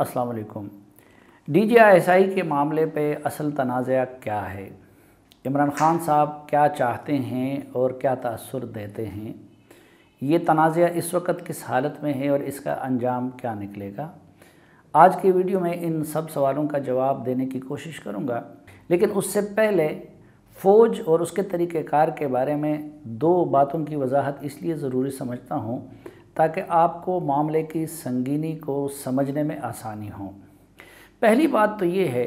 अस्सलाम वालेकुम आई के मामले पे असल तनाज़ा क्या है इमरान ख़ान साहब क्या चाहते हैं और क्या तसर देते हैं ये तनाज़ा इस वक्त किस हालत में है और इसका अंजाम क्या निकलेगा आज की वीडियो में इन सब सवालों का जवाब देने की कोशिश करूँगा लेकिन उससे पहले फ़ौज और उसके तरीक़ार के बारे में दो बातों की वजाहत इसलिए ज़रूरी समझता हूँ ताकि आपको मामले की संगीनी को समझने में आसानी हो पहली बात तो ये है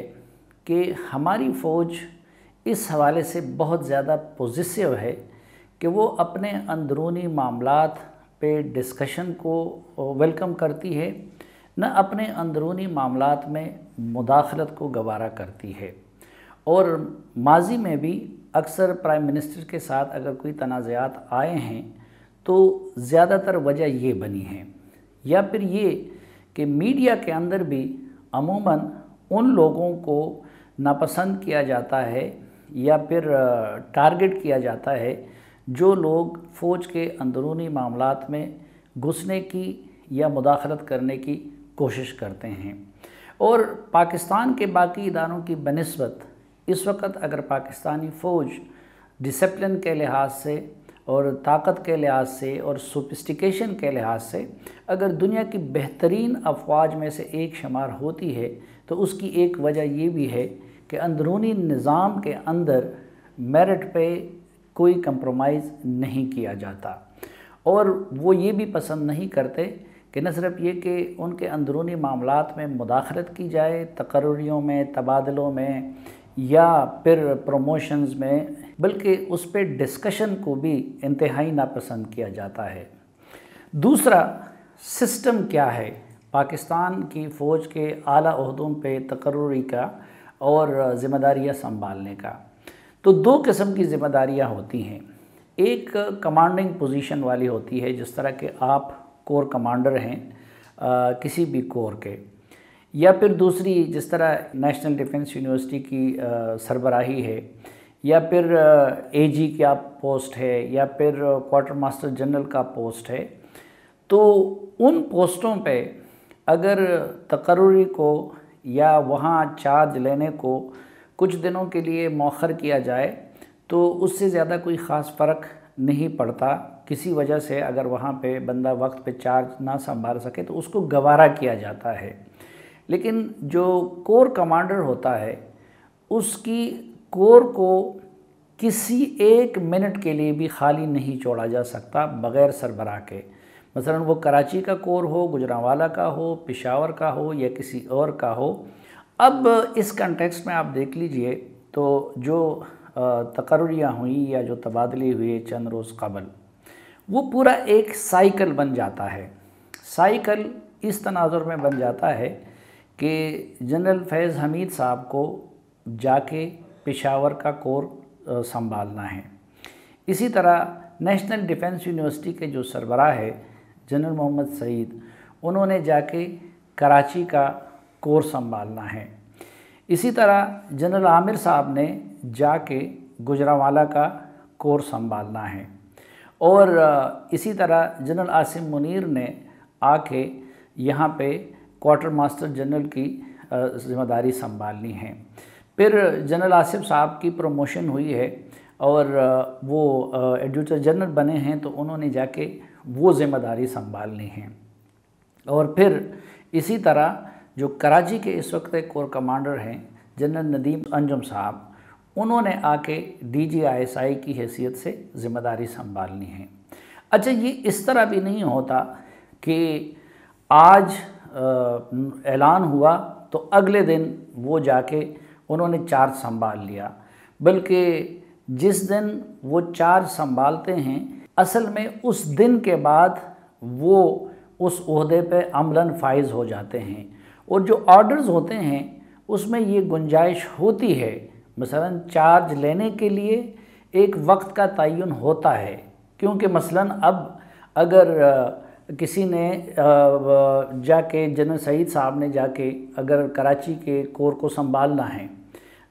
कि हमारी फ़ौज इस हवाले से बहुत ज़्यादा पॉजिटिव है कि वो अपने अंदरूनी मामला पे डिस्कशन को वेलकम करती है न अपने अंदरूनी मामलात में मुदाखलत को गवारा करती है और माजी में भी अक्सर प्राइम मिनिस्टर के साथ अगर कोई तनाज़ात आए हैं तो ज़्यादातर वजह ये बनी है या फिर ये कि मीडिया के अंदर भी अमूमन उन लोगों को नापसंद किया जाता है या फिर टारगेट किया जाता है जो लोग फ़ौज के अंदरूनी मामलों में घुसने की या मुदाखलत करने की कोशिश करते हैं और पाकिस्तान के बाकी इदारों की बनस्बत इस वक्त अगर पाकिस्तानी फ़ौज डिसप्लिन के लिहाज से और ताकत के लिहाज से और सोफिस्टिकेशन के लिहाज से अगर दुनिया की बेहतरीन अफवाज में से एक शुमार होती है तो उसकी एक वजह ये भी है कि अंदरूनी निज़ाम के अंदर मेरिट पे कोई कंप्रोमाइज़ नहीं किया जाता और वो ये भी पसंद नहीं करते कि न सिर्फ ये कि उनके अंदरूनी मामलों में मुदाखलत की जाए तकर्रियों में तबादलों में या फिर प्रमोशंस में बल्कि उस पर डिस्कशन को भी इंतहाई नापसंद किया जाता है दूसरा सिस्टम क्या है पाकिस्तान की फ़ौज के आला अहदों पे तकर्री का और ज़िम्मेदारियाँ संभालने का तो दो किस्म की ज़िम्मेदारियाँ होती हैं एक कमांडिंग पोजीशन वाली होती है जिस तरह के आप कोर कमांडर हैं आ, किसी भी कोर के या फिर दूसरी जिस तरह नेशनल डिफेंस यूनिवर्सिटी की सरबराही है या फिर एजी का पोस्ट है या फिर क्वार्टर मास्टर जनरल का पोस्ट है तो उन पोस्टों पे अगर तकर्री को या वहाँ चार्ज लेने को कुछ दिनों के लिए मौखर किया जाए तो उससे ज़्यादा कोई ख़ास फ़र्क नहीं पड़ता किसी वजह से अगर वहाँ पे बंदा वक्त पे चार्ज ना संभाल सके तो उसको गवारा किया जाता है लेकिन जो कोर कमांडर होता है उसकी कोर को किसी एक मिनट के लिए भी खाली नहीं छोड़ा जा सकता बग़ैर सरबरा के मसलन वो कराची का कोर हो गुजरावाला का हो पिशावर का हो या किसी और का हो अब इस कंटेक्स्ट में आप देख लीजिए तो जो तकरियाँ हुई या जो तबादले हुए चंद रोज़ कबल वो पूरा एक साइकिल बन जाता है साइकिल इस तनाजुर में बन जाता है कि जनरल फैज़ हमीद साहब को जाके पेशावर का कोर संभालना है इसी तरह नेशनल डिफेंस यूनिवर्सिटी के जो सरबराह है जनरल मोहम्मद सईद उन्होंने जाके कराची का कोर संभालना है इसी तरह जनरल आमिर साहब ने जाके गुजरावाला का कोर संभालना है और इसी तरह जनरल आसिम मुनीर ने आके यहाँ पे क्वार्टर मास्टर जनरल की जिम्मेदारी संभालनी है फिर जनरल आसिफ साहब की प्रमोशन हुई है और वो एडिटर जनरल बने हैं तो उन्होंने जाके वो जिम्मेदारी संभालनी है और फिर इसी तरह जो कराची के इस वक्त कोर कमांडर हैं जनरल नदीम अंजुम साहब उन्होंने आके डीजीआईएसआई की हैसियत से ज़िम्मेदारी संभालनी है अच्छा ये इस तरह भी नहीं होता कि आज ऐलान हुआ तो अगले दिन वो जाके उन्होंने चार्ज संभाल लिया बल्कि जिस दिन वो चार्ज संभालते हैं असल में उस दिन के बाद वो उस उहदे पे अमलन फाइज हो जाते हैं और जो ऑर्डर्स होते हैं उसमें ये गुंजाइश होती है मसलन चार्ज लेने के लिए एक वक्त का तयन होता है क्योंकि मसलन अब अगर किसी ने जाके जनरल सईद साहब ने जाके अगर कराची के कोर को संभालना है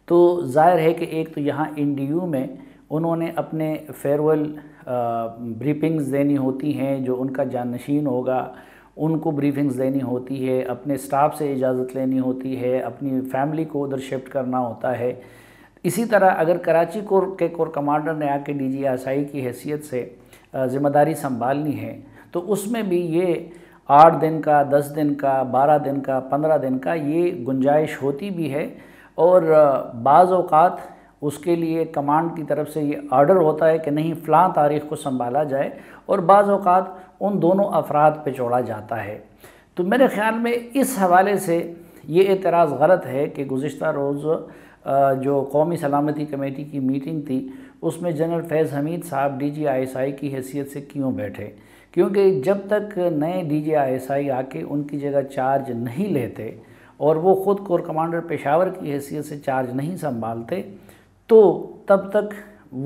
तो जाहिर है कि एक तो यहाँ एन में उन्होंने अपने फेयरवेल ब्रीफिंग्स देनी होती हैं जो उनका जानशीन होगा उनको ब्रीफिंग्स देनी होती है अपने स्टाफ से इजाज़त लेनी होती है अपनी फैमिली को उधर शिफ्ट करना होता है इसी तरह अगर कराची कोर के कोर कमांडर ने आके डी जी की हैसियत से ज़िम्मेदारी संभालनी है तो उसमें भी ये आठ दिन का दस दिन का बारह दिन का पंद्रह दिन का ये गुंजाइश होती भी है और बाज़ात उसके लिए कमांड की तरफ से ये आर्डर होता है कि नहीं फ़लाँ तारीख़ को संभाला जाए और बाज़ात उन दोनों अफराद पे छोड़ा जाता है तो मेरे ख़्याल में इस हवाले से ये एतराज़ गलत है कि गुज्त रोज़ जो कौमी सलामती कमेटी की मीटिंग थी उसमें जनरल फैज़ हमीद साहब डी जी आई एस आई की हैसियत से क्यों बैठे क्योंकि जब तक नए डी जे आके उनकी जगह चार्ज नहीं लेते और वो ख़ुद कोर कमांडर पेशावर की हैसियत से चार्ज नहीं संभालते तो तब तक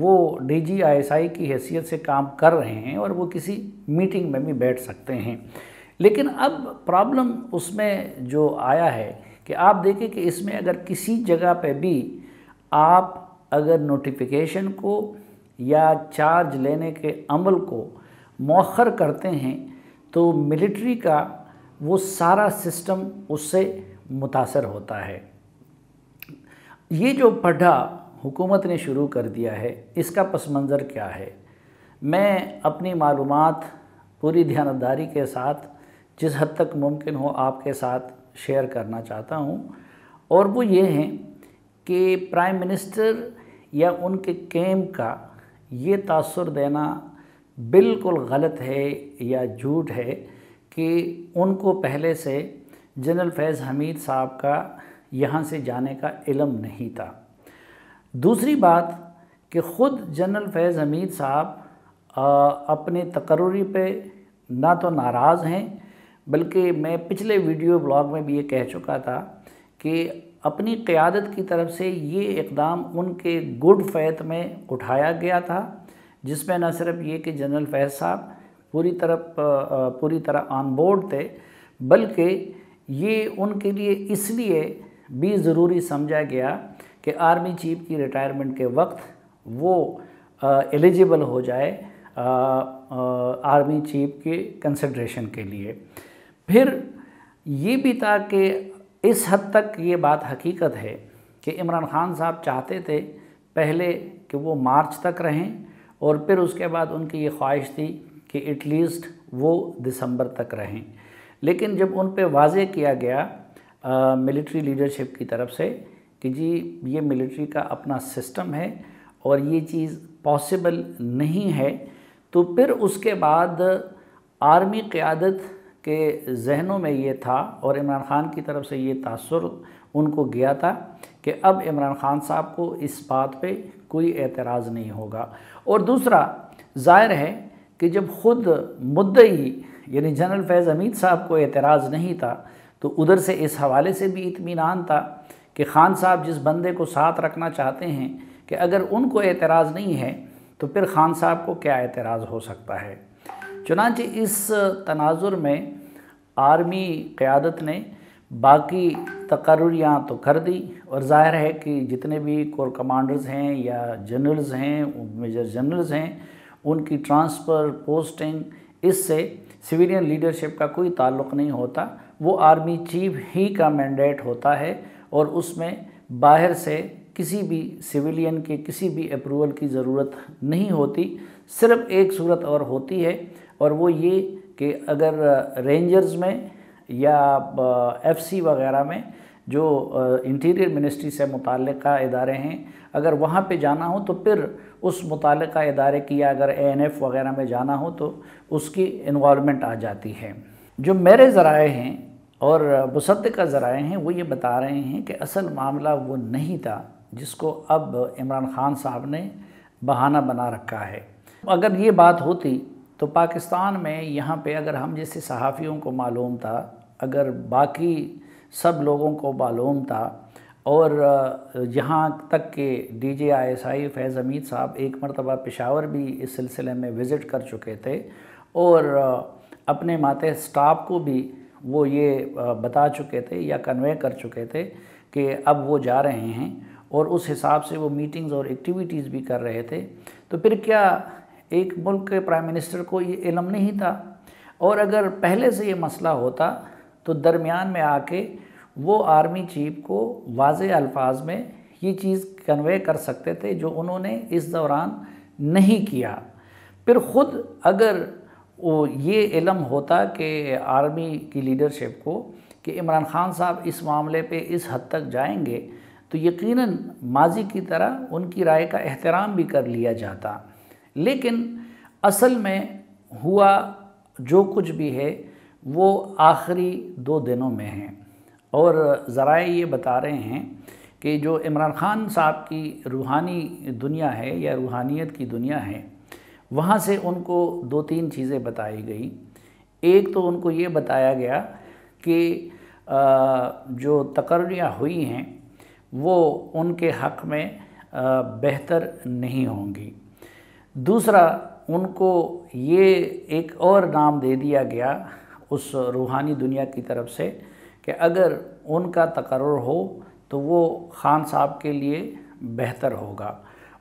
वो डी जी आई की हैसियत से काम कर रहे हैं और वो किसी मीटिंग में भी बैठ सकते हैं लेकिन अब प्रॉब्लम उसमें जो आया है कि आप देखें कि इसमें अगर किसी जगह पे भी आप अगर नोटिफिकेशन को या चार्ज लेने के अमल को मौखर करते हैं तो मिलिट्री का वो सारा सिस्टम उससे मुतासर होता है ये जो पढ़ा हुकूमत ने शुरू कर दिया है इसका पस मंज़र क्या है मैं अपनी मालूम पूरी ध्यानदारी के साथ जिस हद तक मुमकिन हो आपके साथ शेयर करना चाहता हूँ और वो ये हैं कि प्राइम मिनिस्टर या उनके कैम का ये तासर देना बिल्कुल गलत है या झूठ है कि उनको पहले से जनरल फैज़ हमीद साहब का यहाँ से जाने का इलम नहीं था दूसरी बात कि ख़ुद जनरल फैज़ हमीद साहब अपने तकर्री पे ना तो नाराज़ हैं बल्कि मैं पिछले वीडियो ब्लॉग में भी ये कह चुका था कि अपनी क़्यादत की तरफ से ये इकदाम उनके गुड फैत में उठाया गया था जिसमें न सिर्फ ये कि जनरल फैज साहब पूरी तरफ पूरी तरह ऑन बोर्ड थे बल्कि ये उनके लिए इसलिए भी ज़रूरी समझा गया कि आर्मी चीफ की रिटायरमेंट के वक्त वो एलिजिबल हो जाए आ, आ, आर्मी चीफ के कंसिड्रेशन के लिए फिर ये भी था कि इस हद तक ये बात हकीकत है कि इमरान खान साहब चाहते थे पहले कि वो मार्च तक रहें और फिर उसके बाद उनकी ये ख्वाहिश थी कि एटलीस्ट वो दिसंबर तक रहें लेकिन जब उन पर वाज किया गया मिलिट्री लीडरशिप की तरफ से कि जी ये मिलिट्री का अपना सिस्टम है और ये चीज़ पॉसिबल नहीं है तो फिर उसके बाद आर्मी क़्यादत के जहनों में ये था और इमरान ख़ान की तरफ से ये तासर उनको गया था कि अब इमरान ख़ान साहब को इस बात पे कोई एतराज़ नहीं होगा और दूसरा ज़ाहिर है कि जब ख़ुद मुद्दई यानी जनरल फैज़ हमीद साहब को एतराज़ नहीं था तो उधर से इस हवाले से भी इतमान था कि ख़ान साहब जिस बंदे को साथ रखना चाहते हैं कि अगर उनको एतराज़ नहीं है तो फिर ख़ान साहब को क्या एतराज़ हो सकता है चुनाचे इस तनाजुर में आर्मी क़्यादत ने बाकी तकर्र तो कर दी और जाहिर है कि जितने भी कोर कमांडर्स हैं या जनरल्स हैं मेजर जनरल्स हैं उनकी ट्रांसफ़र पोस्टिंग इससे सिविलियन लीडरशिप का कोई ताल्लुक नहीं होता वो आर्मी चीफ ही का मैंडेट होता है और उसमें बाहर से किसी भी सिविलियन के किसी भी अप्रूवल की ज़रूरत नहीं होती सिर्फ एक सूरत और होती है और वो ये कि अगर रेंजर्स में या एफसी वगैरह में जो इंटीरियर मिनिस्ट्री से मुतल इदारे हैं अगर वहाँ पे जाना हो तो फिर उस मुतल इदारे की या अगर ए एन एफ वगैरह में जाना हो तो उसकी इन्वॉलमेंट आ जाती है जो मेरे ज़राए हैं और बसद का ज़राए हैं वो ये बता रहे हैं कि असल मामला वो नहीं था जिसको अब इमरान ख़ान साहब ने बहाना बना रखा है अगर ये बात होती तो पाकिस्तान में यहाँ पे अगर हम जैसे सहाफ़ियों को मालूम था अगर बाकी सब लोगों को मालूम था और यहाँ तक के D G I S I Faiz Hameed साहब एक मरतबा पेशावर भी इस सिलसिले में विज़िट कर चुके थे और अपने माते स्टाफ को भी वो ये बता चुके थे या कन्वे कर चुके थे कि अब वो जा रहे हैं और उस हिसाब से वो मीटिंग्स और एक्टिविटीज़ भी कर रहे थे तो फिर क्या एक मुल्क के प्राइम मिनिस्टर को ये इलम नहीं था और अगर पहले से ये मसला होता तो दरमियान में आके वो आर्मी चीफ को वाज अल्फाज में ये चीज़ कन्वे कर सकते थे जो उन्होंने इस दौरान नहीं किया फिर ख़ुद अगर वो ये इलम होता कि आर्मी की लीडरशिप को कि इमरान खान साहब इस मामले पे इस हद तक जाएंगे तो यकीनन माजी की तरह उनकी राय का एहतराम भी कर लिया जाता लेकिन असल में हुआ जो कुछ भी है वो आखिरी दो दिनों में हैं और ज़रा ये बता रहे हैं कि जो इमरान ख़ान साहब की रूहानी दुनिया है या रूहानियत की दुनिया है वहाँ से उनको दो तीन चीज़ें बताई गई एक तो उनको ये बताया गया कि जो तकर्रियाँ हुई हैं वो उनके हक़ में बेहतर नहीं होंगी दूसरा उनको ये एक और नाम दे दिया गया उस रूहानी दुनिया की तरफ से कि अगर उनका तकर हो तो वो ख़ान साहब के लिए बेहतर होगा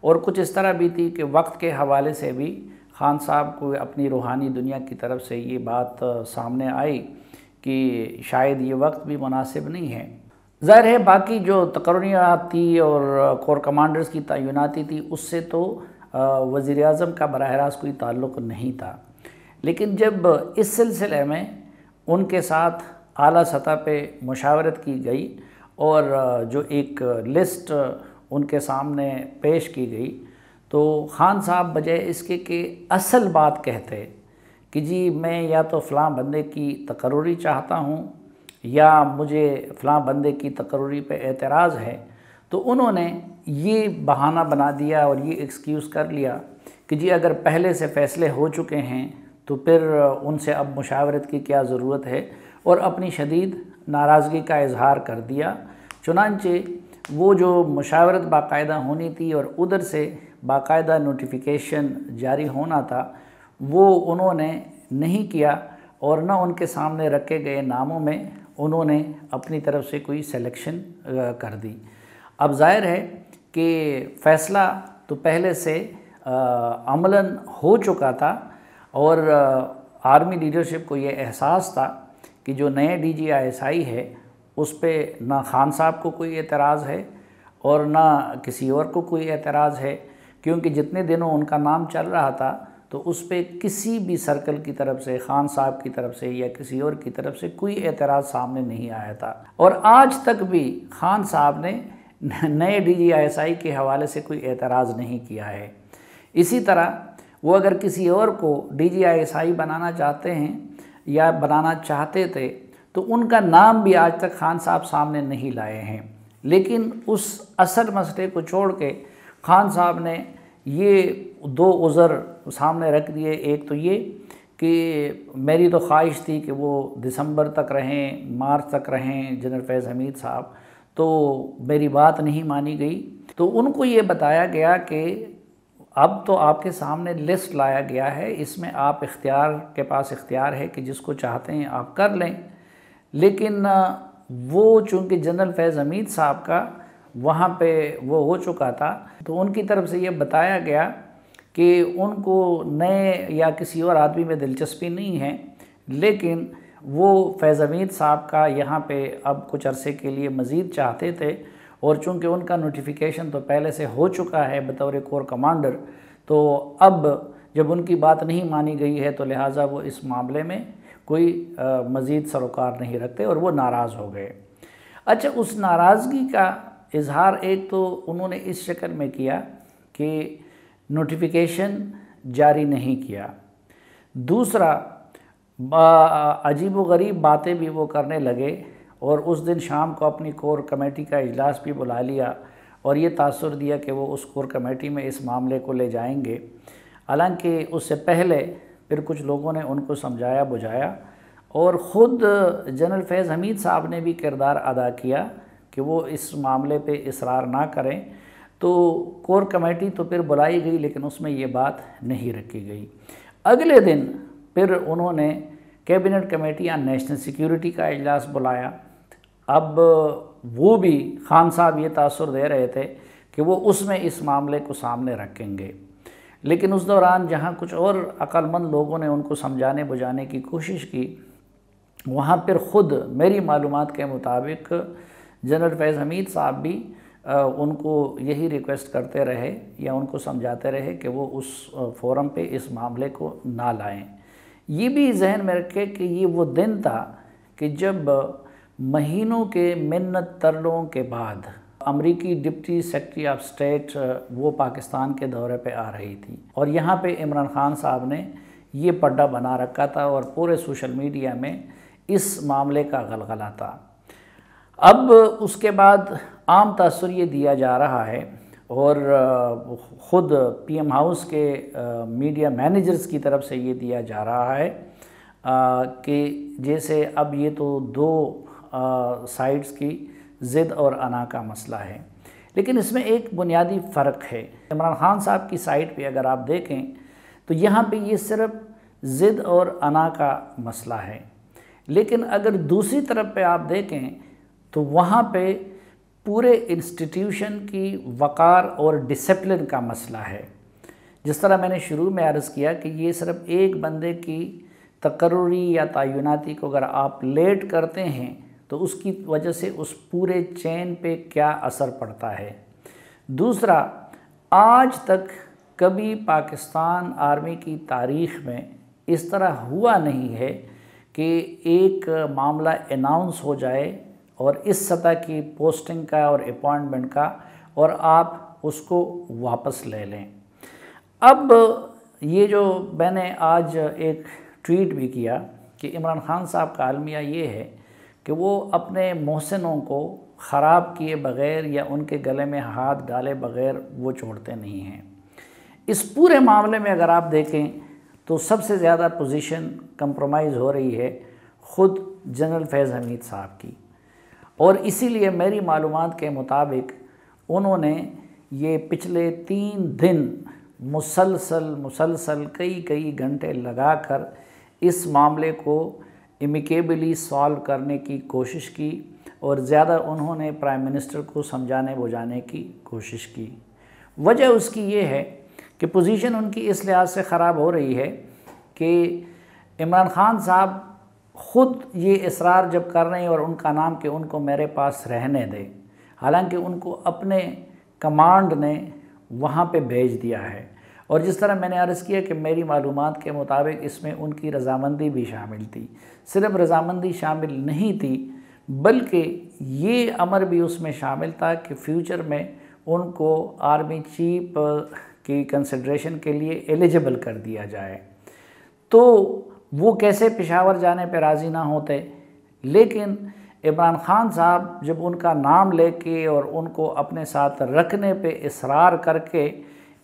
और कुछ इस तरह भी थी कि वक्त के हवाले से भी ख़ान साहब को अपनी रूहानी दुनिया की तरफ से ये बात सामने आई कि शायद ये वक्त भी मुनासिब नहीं है ज़ाहिर है बाकी जो तकरिया थी और कोर कमांडर्स की तैनाती थी उससे तो वज़ी अजम का बरह रास्त कोई ताल्लुक़ नहीं था लेकिन जब इस सिलसिले में उनके साथ आला सतह पे मुशावरत की गई और जो एक लिस्ट उनके सामने पेश की गई तो ख़ान साहब बजाय इसके कि असल बात कहते कि जी मैं या तो फ़लाँ बंदे की तकरी चाहता हूँ या मुझे फ़लाँ बंदे की तकरी पे एतराज़ है तो उन्होंने ये बहाना बना दिया और ये एक्सक्यूज़ कर लिया कि जी अगर पहले से फ़ैसले हो चुके हैं तो फिर उनसे अब मुशावरत की क्या ज़रूरत है और अपनी शदीद नाराज़गी का इजहार कर दिया चुनानचे वो जो मुशावरत बाकायदा होनी थी और उधर से बाकायदा नोटिफिकेशन जारी होना था वो उन्होंने नहीं किया और ना उनके सामने रखे गए नामों में उन्होंने अपनी तरफ से कोई सिलेक्शन कर दी अब जाहिर है कि फ़ैसला तो पहले से अमलन हो चुका था और आर्मी लीडरशिप को ये एहसास था कि जो नए डी जी है उस पर ना खान साहब को कोई एतराज़ है और ना किसी और को कोई एतराज़ है क्योंकि जितने दिनों उनका नाम चल रहा था तो उस पर किसी भी सर्कल की तरफ से खान साहब की तरफ से या किसी और की तरफ से कोई एतराज़ सामने नहीं आया था और आज तक भी खान साहब ने नए डी के हवाले से कोई एतराज़ नहीं किया है इसी तरह वो अगर किसी और को डी जी आई एस आई बनाना चाहते हैं या बनाना चाहते थे तो उनका नाम भी आज तक खान साहब सामने नहीं लाए हैं लेकिन उस असल मसले को छोड़ के खान साहब ने ये दो उज़र सामने रख दिए एक तो ये कि मेरी तो ख्वाहिश थी कि वो दिसंबर तक रहें मार्च तक रहें जनरल फैज़ हमीद साहब तो मेरी बात नहीं मानी गई तो उनको ये बताया गया कि अब तो आपके सामने लिस्ट लाया गया है इसमें आप इख्तियार के पास इख्तियार है कि जिसको चाहते हैं आप कर लें लेकिन वो चूँकि जनरल फैज़ हमीद साहब का वहाँ पे वो हो चुका था तो उनकी तरफ से ये बताया गया कि उनको नए या किसी और आदमी में दिलचस्पी नहीं है लेकिन वो फैज़ हमीद साहब का यहाँ पे अब कुछ अरसे के लिए मज़ीद चाहते थे और चूंकि उनका नोटिफिकेशन तो पहले से हो चुका है बतौर कोर कमांडर तो अब जब उनकी बात नहीं मानी गई है तो लिहाजा वो इस मामले में कोई मज़ीद सरोकार नहीं रखते और वो नाराज़ हो गए अच्छा उस नाराज़गी का इजहार एक तो उन्होंने इस शक्ल में किया कि नोटिफिकेशन जारी नहीं किया दूसरा अजीब व गरीब बातें भी वो करने लगे और उस दिन शाम को अपनी कोर कमेटी का इजलास भी बुला लिया और ये तासर दिया कि वो उस कोर कमेटी में इस मामले को ले जाएंगे हालांकि उससे पहले फिर कुछ लोगों ने उनको समझाया बुझाया और ख़ुद जनरल फैज़ हमीद साहब ने भी किरदार अदा किया कि वो इस मामले पे इसरार ना करें तो कोर कमेटी तो फिर बुलाई गई लेकिन उसमें ये बात नहीं रखी गई अगले दिन फिर उन्होंने कैबिनेट कमेटी या नेशनल सिक्योरिटी का अजलास बुलाया अब वो भी खान साहब ये तासर दे रहे थे कि वो उसमें इस मामले को सामने रखेंगे लेकिन उस दौरान जहाँ कुछ और अक्लमंद लोगों ने उनको समझाने बुझाने की कोशिश की वहाँ पर ख़ुद मेरी मालूम के मुताबिक जनरल फैज़ हमीद साहब भी आ, उनको यही रिक्वेस्ट करते रहे या उनको समझाते रहे कि वो उस फोरम पे इस मामले को ना लाएं ये भी जहन में रखे कि ये वो दिन था कि जब महीनों के मिन्नत तरलों के बाद अमरीकी डिप्टी सेक्रेटरी ऑफ स्टेट वो पाकिस्तान के दौरे पे आ रही थी और यहाँ पे इमरान खान साहब ने ये पड्डा बना रखा था और पूरे सोशल मीडिया में इस मामले का गलगला था अब उसके बाद आम तसर ये दिया जा रहा है और ख़ुद पीएम हाउस के मीडिया मैनेजर्स की तरफ से ये दिया जा रहा है कि जैसे अब ये तो दो साइड्स की ज़िद और अना का मसला है लेकिन इसमें एक बुनियादी फ़र्क है इमरान खान साहब की साइड पे अगर आप देखें तो यहाँ पे ये सिर्फ ज़िद और अना का मसला है लेकिन अगर दूसरी तरफ पे आप देखें तो वहाँ पे पूरे इंस्टीट्यूशन की वक़ार और डिसिप्लिन का मसला है जिस तरह मैंने शुरू में अर्ज़ किया कि ये सिर्फ एक बंदे की तकर्री या तयनती को अगर आप लेट करते हैं तो उसकी वजह से उस पूरे चैन पे क्या असर पड़ता है दूसरा आज तक कभी पाकिस्तान आर्मी की तारीख में इस तरह हुआ नहीं है कि एक मामला अनाउंस हो जाए और इस सतह की पोस्टिंग का और अपॉइंटमेंट का और आप उसको वापस ले लें अब ये जो मैंने आज एक ट्वीट भी किया कि इमरान खान साहब का आलमिया ये है कि वो अपने मोहसिनों को ख़राब किए बग़ैर या उनके गले में हाथ डाले बग़ैर वो छोड़ते नहीं हैं इस पूरे मामले में अगर आप देखें तो सबसे ज़्यादा पोजीशन कंप्रोमाइज़ हो रही है ख़ुद जनरल फैज़ हमीद साहब की और इसीलिए मेरी मालूम के मुताबिक उन्होंने ये पिछले तीन दिन मुसलसल मुसलसल कई कई घंटे लगाकर इस मामले को इमिकेबली सॉल्व करने की कोशिश की और ज़्यादा उन्होंने प्राइम मिनिस्टर को समझाने बुझाने की कोशिश की वजह उसकी ये है कि पोजीशन उनकी इस लिहाज से ख़राब हो रही है कि इमरान खान साहब ख़ुद ये इसरार जब कर रहे हैं और उनका नाम कि उनको मेरे पास रहने दें हालांकि उनको अपने कमांड ने वहाँ पे भेज दिया है और जिस तरह मैंने अर्ज़ किया कि मेरी मालूम के मुताबिक इसमें उनकी रजामंदी भी शामिल थी सिर्फ रजामंदी शामिल नहीं थी बल्कि ये अमर भी उसमें शामिल था कि फ्यूचर में उनको आर्मी चीफ की कंसिड्रेशन के लिए एलिजिबल कर दिया जाए तो वो कैसे पेशावर जाने पर राज़ी ना होते लेकिन इमरान खान साहब जब उनका नाम लेके और उनको अपने साथ रखने पे इसरार करके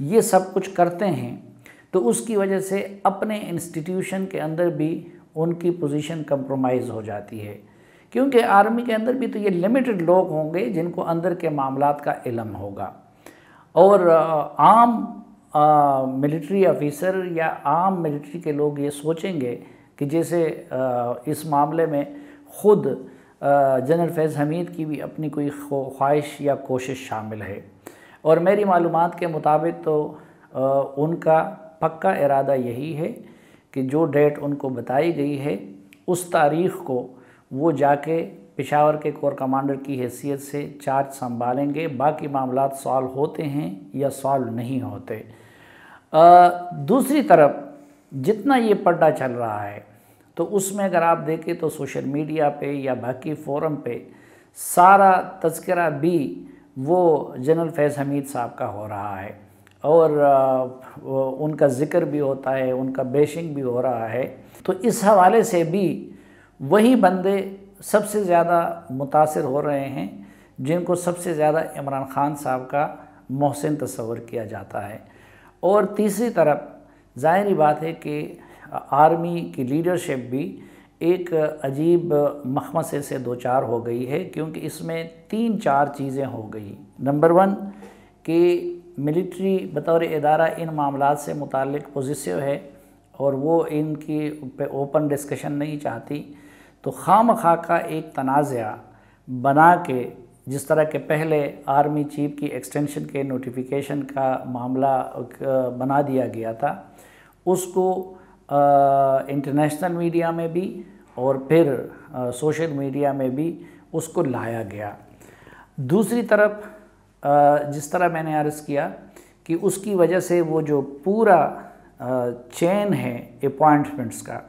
ये सब कुछ करते हैं तो उसकी वजह से अपने इंस्टीट्यूशन के अंदर भी उनकी पोजीशन कंप्रोमाइज़ हो जाती है क्योंकि आर्मी के अंदर भी तो ये लिमिटेड लोग होंगे जिनको अंदर के मामला का इलम होगा और आम मिलिट्री ऑफिसर या आम मिलिट्री के लोग ये सोचेंगे कि जैसे इस मामले में ख़ुद जनरल फैज़ हमीद की भी अपनी कोई ख्वाहिश या कोशिश शामिल है और मेरी मालूम के मुताबिक तो उनका पक्का इरादा यही है कि जो डेट उनको बताई गई है उस तारीख़ को वो जाके पिशावर के कोर कमांडर की हैसियत से चार्ज संभालेंगे बाकी मामला सॉल्व होते हैं या सॉल्व नहीं होते आ, दूसरी तरफ जितना ये पर्दा चल रहा है तो उसमें अगर आप देखें तो सोशल मीडिया पे या बाकी फोरम पे सारा तस्करा भी वो जनरल फैज़ हमीद साहब का हो रहा है और उनका ज़िक्र भी होता है उनका बेशिंग भी हो रहा है तो इस हवाले से भी वही बंदे सबसे ज़्यादा मुतासर हो रहे हैं जिनको सबसे ज़्यादा इमरान ख़ान साहब का मोहसिन तस्वर किया जाता है और तीसरी तरफ ज़ाहरी बात है कि आर्मी की लीडरशिप भी एक अजीब मखमसे से दो चार हो गई है क्योंकि इसमें तीन चार चीज़ें हो गई नंबर वन कि मिलिट्री बतौर अदारा इन मामला से मुतक पोजिशिव है और वो इनकी पे ओपन डिस्कशन नहीं चाहती तो खाम खा का एक तनाज़ बना के जिस तरह के पहले आर्मी चीफ की एक्सटेंशन के नोटिफिकेशन का मामला बना दिया गया था उसको इंटरनेशनल मीडिया में भी और फिर सोशल मीडिया में भी उसको लाया गया दूसरी तरफ जिस तरह मैंने अर्ज़ किया कि उसकी वजह से वो जो पूरा चैन है अपॉइंटमेंट्स का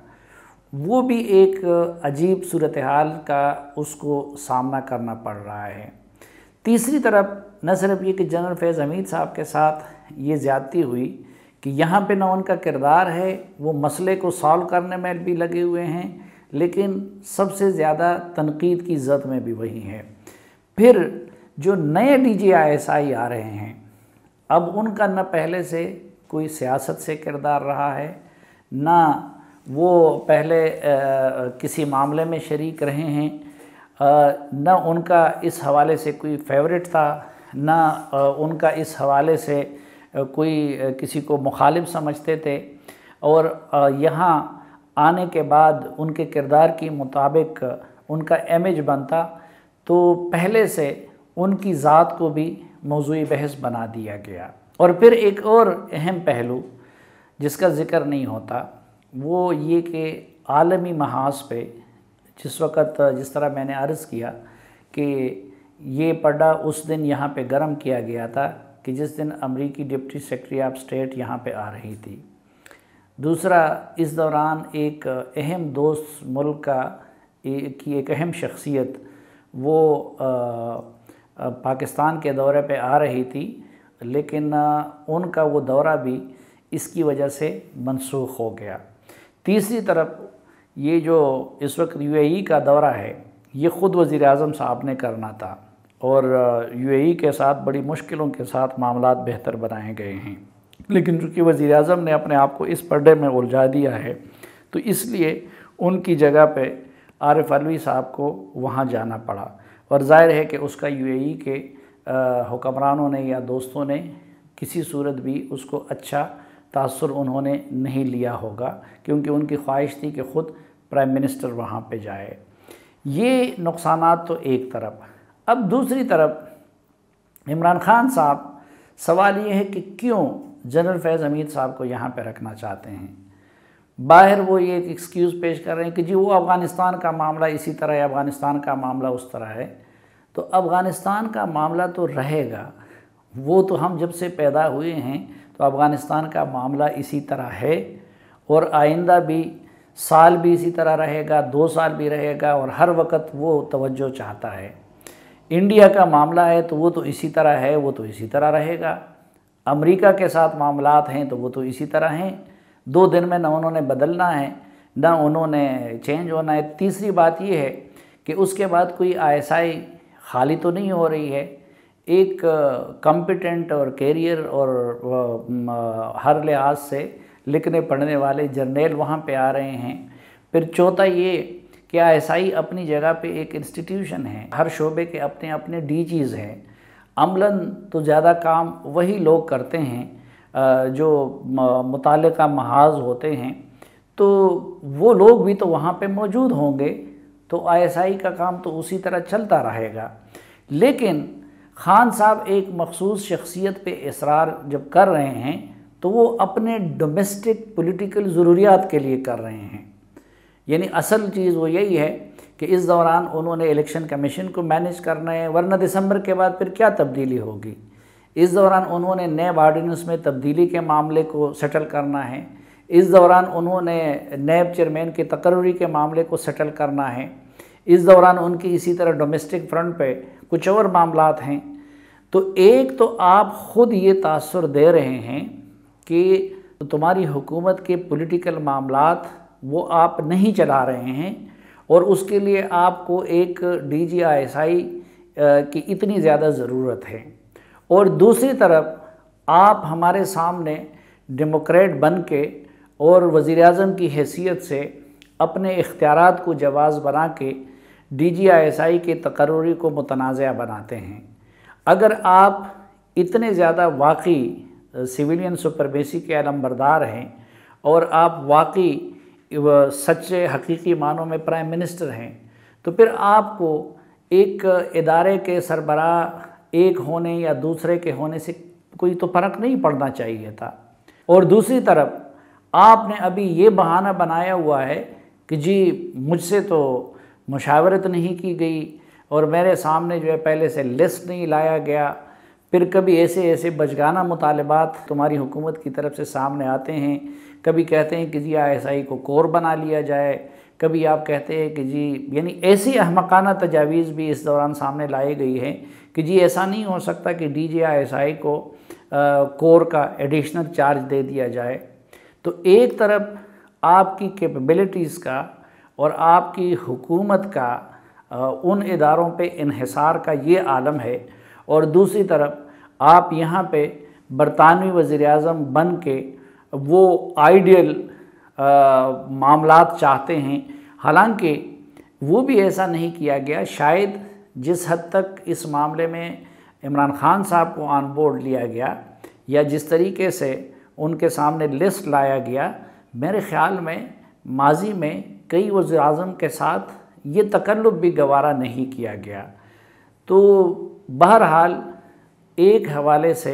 वो भी एक अजीब सूरत हाल का उसको सामना करना पड़ रहा है तीसरी तरफ न सिर्फ ये कि जनरल फैज़ हमीद साहब के साथ ये ज़्यादती हुई कि यहाँ पे ना उनका किरदार है वो मसले को सॉल्व करने में भी लगे हुए हैं लेकिन सबसे ज़्यादा तनकीद की ज़द में भी वही है फिर जो नए डी जी आई एस आई आ रहे हैं अब उनका न पहले से कोई सियासत से किरदार रहा है ना वो पहले आ, किसी मामले में शरीक रहे हैं न ना उनका इस हवाले से कोई फेवरेट था ना उनका इस हवाले से कोई किसी को मुखालिफ समझते थे और यहाँ आने के बाद उनके किरदार के मुताबिक उनका इमेज बनता तो पहले से उनकी ज़ात को भी मौजू बहस बना दिया गया और फिर एक और अहम पहलू जिसका ज़िक्र नहीं होता वो ये कि आलमी महाज पे जिस वक़्त जिस तरह मैंने अर्ज़ किया कि ये पर्दा उस दिन यहाँ पे गर्म किया गया था कि जिस दिन अमरीकी डिप्टी सेक्रेटरी ऑफ स्टेट यहाँ पे आ रही थी दूसरा इस दौरान एक अहम दोस्त मुल्क का एक, की एक अहम शख्सियत वो आ, आ, पाकिस्तान के दौरे पे आ रही थी लेकिन आ, उनका वो दौरा भी इसकी वजह से मनसूख हो गया तीसरी तरफ ये जो इस वक्त यूएई e का दौरा है ये ख़ुद वज़ी अजम साहब ने करना था और यूएई के साथ बड़ी मुश्किलों के साथ मामला बेहतर बनाए गए हैं लेकिन चूँकि वज़ी अजम ने अपने आप को इस पर्डे में उलझा दिया है तो इसलिए उनकी जगह पे आरिफ अलवी साहब को वहाँ जाना पड़ा और जाहिर है कि उसका यूएई के हुक्मरानों ने या दोस्तों ने किसी सूरत भी उसको अच्छा तासर उन्होंने नहीं लिया होगा क्योंकि उनकी ख्वाहिश थी कि ख़ुद प्राइम मिनिस्टर वहाँ पे जाए ये नुकसान तो एक तरफ अब दूसरी तरफ इमरान खान साहब सवाल ये है कि क्यों जनरल फैज़ हमीद साहब को यहाँ पर रखना चाहते हैं बाहर वो ये एक एक्सक्यूज़ पेश कर रहे हैं कि जी वो अफ़गानिस्तान का मामला इसी तरह है अफ़गानिस्तान का मामला उस तरह है तो अफ़गानिस्तान का मामला तो रहेगा वो तो हम जब से पैदा हुए हैं तो अफ़गानिस्तान का मामला इसी तरह है और आइंदा भी साल भी इसी तरह रहेगा दो साल भी रहेगा और हर वक्त वो तवज्जो चाहता है इंडिया का मामला है तो वो तो इसी तरह है वो तो इसी तरह रहेगा अमेरिका के साथ मामला हैं तो वो तो इसी तरह हैं दो दिन में ना उन्होंने बदलना है ना उन्होंने चेंज होना है तीसरी बात ये है कि उसके बाद कोई आईएसआई खाली तो नहीं हो रही है एक कॉम्पिटेंट और कैरियर और हर लिहाज से लिखने पढ़ने वाले जर्नेल वहाँ पर आ रहे हैं फिर चौथा ये क्या एस अपनी जगह पे एक इंस्टीट्यूशन है हर शोबे के अपने अपने डी हैं अमलन तो ज़्यादा काम वही लोग करते हैं जो मुतल महाज होते हैं तो वो लोग भी तो वहाँ पे मौजूद होंगे तो आईएसआई का काम तो उसी तरह चलता रहेगा लेकिन खान साहब एक मखसूस शख्सियत पे इसरार जब कर रहे हैं तो वो अपने डोमेस्टिक पॉलिटिकल ज़रूरियात के लिए कर रहे हैं यानी असल चीज़ वो यही है कि इस दौरान उन्होंने इलेक्शन कमीशन को मैनेज करना है वरना दिसंबर के बाद फिर क्या तब्दीली होगी इस दौरान उन्होंने नए वार्डनस में तब्दीली के मामले को सेटल करना है इस दौरान उन्होंने नैब चेयरमैन के तकर्री के मामले को सेटल करना है इस दौरान उनकी इसी तरह डोमेस्टिक फ्रंट पे कुछ और मामला हैं तो एक तो आप ख़ुद ये तासर दे रहे हैं कि तुम्हारी हुकूमत के पॉलिटिकल मामला वो आप नहीं चला रहे हैं और उसके लिए आपको एक डी जी की इतनी ज़्यादा ज़रूरत है और दूसरी तरफ आप हमारे सामने डेमोक्रेट बन के और वज़ी अजम की हैसियत से अपने इख्तियार को जवाज़ बना के D G I I S के तकर्री को मतनाज़ बनाते हैं अगर आप इतने ज़्यादा वाकई सिविलियन सुपरबेसी के अलमबरदार हैं और आप वाकई वह सच्चे हकीकी मानों में प्राइम मिनिस्टर हैं तो फिर आपको एक इदारे के सरबरा एक होने या दूसरे के होने से कोई तो फ़र्क नहीं पड़ना चाहिए था और दूसरी तरफ आपने अभी ये बहाना बनाया हुआ है कि जी मुझसे तो मुशावरत नहीं की गई और मेरे सामने जो है पहले से लिस्ट नहीं लाया गया फिर कभी ऐसे ऐसे बचगाना मुतालबात तुम्हारी हुकूमत की तरफ से सामने आते हैं कभी कहते हैं कि जी आई को कोर बना लिया जाए कभी आप कहते हैं कि जी यानी ऐसी अहमकाना तजावीज़ भी इस दौरान सामने लाई गई है कि जी ऐसा नहीं हो सकता कि D G I S I को आ, कोर का एडिशनल चार्ज दे दिया जाए तो एक तरफ आपकी कैपेबिलिटीज़ का और आपकी हुकूमत का आ, उन इदारों पे इहिसार का ये आलम है और दूसरी तरफ आप यहाँ पे बरतानवी वज़ी अजम बन के वो आइडियल मामला चाहते हैं हालांकि वो भी ऐसा नहीं किया गया शायद जिस हद तक इस मामले में इमरान खान साहब को ऑन बोर्ड लिया गया या जिस तरीके से उनके सामने लिस्ट लाया गया मेरे ख़्याल में माजी में कई वज़ी अजम के साथ ये तकल्लुब भी गवारा नहीं किया गया तो बहरहाल एक हवाले से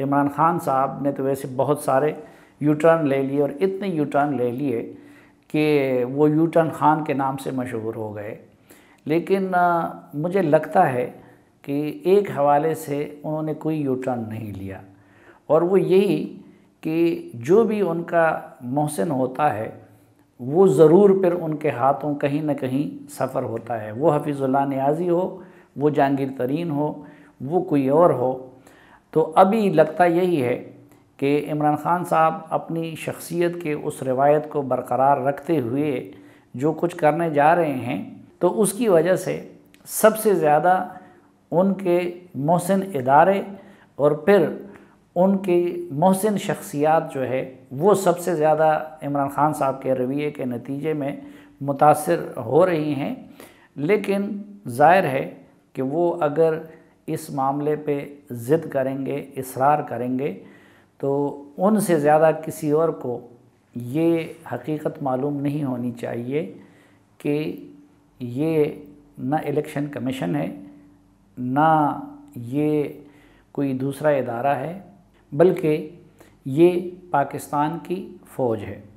इमरान खान साहब ने तो वैसे बहुत सारे यूटर्न ले लिए और इतने यूटर्न ले लिए कि वो यूटर्न खान के नाम से मशहूर हो गए लेकिन मुझे लगता है कि एक हवाले से उन्होंने कोई यूटर्न नहीं लिया और वो यही कि जो भी उनका मोहसिन होता है वो ज़रूर फिर उनके हाथों कहीं ना कहीं सफ़र होता है वो हफीज़ुल्ला नियाजी हो वो जहांगीर तरीन हो वो कोई और हो तो अभी लगता यही है कि इमरान खान साहब अपनी शख्सियत के उस रिवायत को बरकरार रखते हुए जो कुछ करने जा रहे हैं तो उसकी वजह से सबसे ज़्यादा उनके मोहसिन इदारे और फिर उनकी मोहसिन शख्सियात जो है वो सबसे ज़्यादा इमरान खान साहब के रवैये के नतीजे में मुतासर हो रही हैं लेकिन ज़ाहिर है कि वो अगर इस मामले पे ज़िद करेंगे इसरार करेंगे तो उनसे ज़्यादा किसी और को ये हकीकत मालूम नहीं होनी चाहिए कि ये ना इलेक्शन कमीशन है ना ये कोई दूसरा इदारा है बल्कि ये पाकिस्तान की फ़ौज है